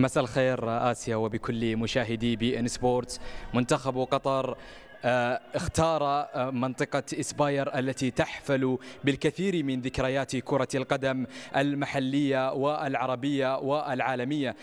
مساء الخير آسيا وبكل مشاهدي بي ان سبورتس منتخب قطر آه، اختار آه، منطقة إسباير التي تحفل بالكثير من ذكريات كرة القدم المحلية والعربية والعالمية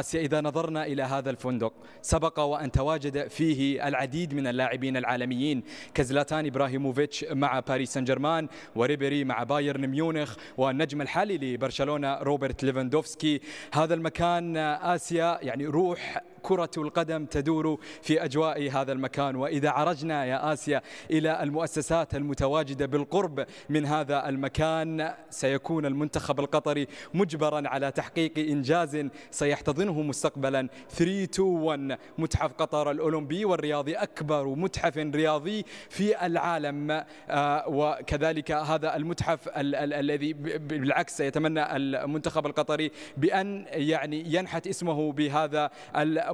آسيا إذا نظرنا إلى هذا الفندق سبق وأن تواجد فيه العديد من اللاعبين العالميين كزلاتان إبراهيموفيتش مع باريس سان جيرمان وريبيري مع بايرن ميونخ والنجم الحالي لبرشلونة روبرت ليفاندوفسكي هذا المكان آسيا يعني روح كرة القدم تدور في أجواء هذا المكان وإذا عرجنا يا آسيا إلى المؤسسات المتواجدة بالقرب من هذا المكان سيكون المنتخب القطري مجبرا على تحقيق إنجاز سيحتضنه مستقبلا 3 2 1 متحف قطر الأولمبي والرياضي أكبر متحف رياضي في العالم آه، وكذلك هذا المتحف ال ال الذي بالعكس سيتمنى المنتخب القطري بأن يعني ينحت اسمه بهذا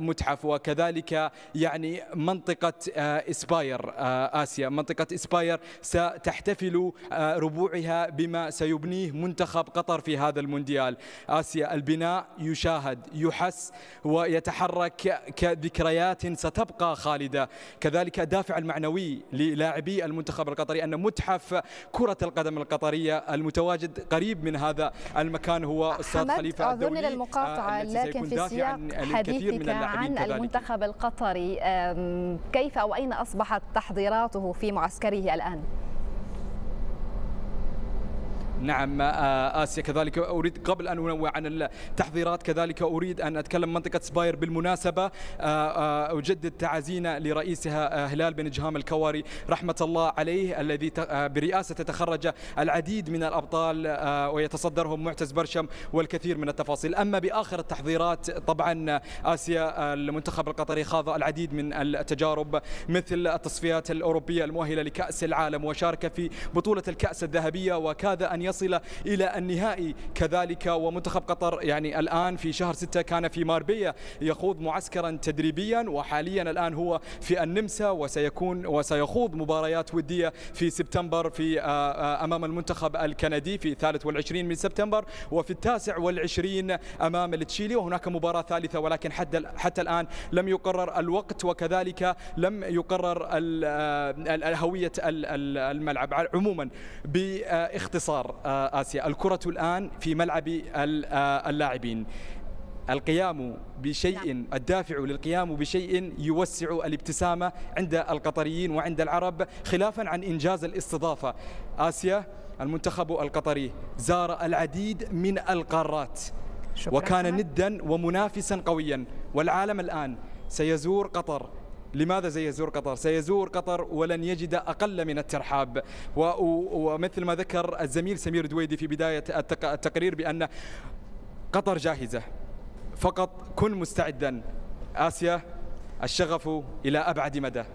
متحف وكذلك يعني منطقة آه، إسباير آه، آسيا منطقة إسباير ستحتفل آه، ربوعها بما سيبنيه منتخب قطر في هذا المونديال آسيا البناء يشاهد يحس ويتحرك كذكريات ستبقى خالدة كذلك الدافع المعنوي للاعبي المنتخب القطري أن متحف كرة القدم القطرية المتواجد قريب من هذا المكان هو أستاذ خليفة أظن للمقاطعة لكن في سياق حديثك عن المنتخب القطري كيف أو أين أصبحت تحضيراته في معسكره الآن؟ نعم آه، آه، آسيا كذلك أريد قبل أن أنوع عن التحضيرات كذلك أريد أن أتكلم منطقة سباير بالمناسبة آه، أجدد تعزينا لرئيسها هلال بن جهام الكواري رحمة الله عليه الذي برئاسة تخرج العديد من الأبطال ويتصدرهم معتز برشم والكثير من التفاصيل أما بآخر التحضيرات طبعا آسيا المنتخب القطري خاض العديد من التجارب مثل التصفيات الأوروبية المؤهلة لكأس العالم وشارك في بطولة الكأس الذهبية وكاد أن يصل إلى النهائي كذلك ومنتخب قطر يعني الآن في شهر ستة كان في ماربيا يخوض معسكرا تدريبيا وحاليا الآن هو في النمسا وسيكون وسيخوض مباريات ودية في سبتمبر في أمام المنتخب الكندي في 23 من سبتمبر وفي التاسع والعشرين أمام التشيلي وهناك مباراة ثالثة ولكن حتى حتى الآن لم يقرر الوقت وكذلك لم يقرر هوية الملعب عموما باختصار آه، آسيا الكرة الآن في ملعب آه، اللاعبين القيام بشيء نعم. الدافع للقيام بشيء يوسع الابتسامة عند القطريين وعند العرب خلافا عن إنجاز الاستضافة آسيا المنتخب القطري زار العديد من القارات وكان ندا ومنافسا قويا والعالم الآن سيزور قطر لماذا سيزور قطر؟ سيزور قطر ولن يجد أقل من الترحاب ومثل ما ذكر الزميل سمير دويدي في بداية التقرير بأن قطر جاهزة فقط كن مستعدا آسيا الشغف إلى أبعد مدى